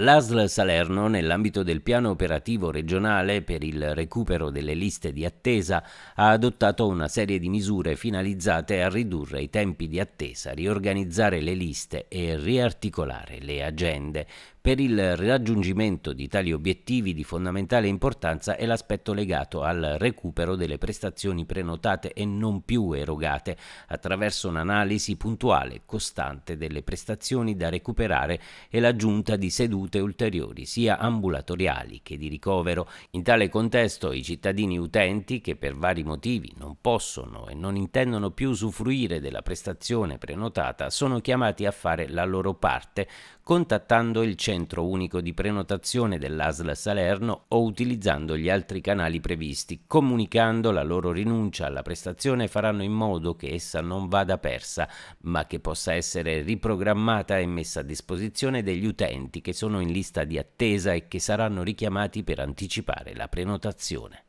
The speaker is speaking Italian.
L'ASL Salerno, nell'ambito del piano operativo regionale per il recupero delle liste di attesa, ha adottato una serie di misure finalizzate a ridurre i tempi di attesa, riorganizzare le liste e riarticolare le agende. Per il raggiungimento di tali obiettivi di fondamentale importanza è l'aspetto legato al recupero delle prestazioni prenotate e non più erogate attraverso un'analisi puntuale, e costante delle prestazioni da recuperare e l'aggiunta di sedute ulteriori, sia ambulatoriali che di ricovero. In tale contesto i cittadini utenti che per vari motivi non possono e non intendono più usufruire della prestazione prenotata sono chiamati a fare la loro parte contattando il centro centro unico di prenotazione dell'ASL Salerno o utilizzando gli altri canali previsti. Comunicando la loro rinuncia alla prestazione faranno in modo che essa non vada persa, ma che possa essere riprogrammata e messa a disposizione degli utenti che sono in lista di attesa e che saranno richiamati per anticipare la prenotazione.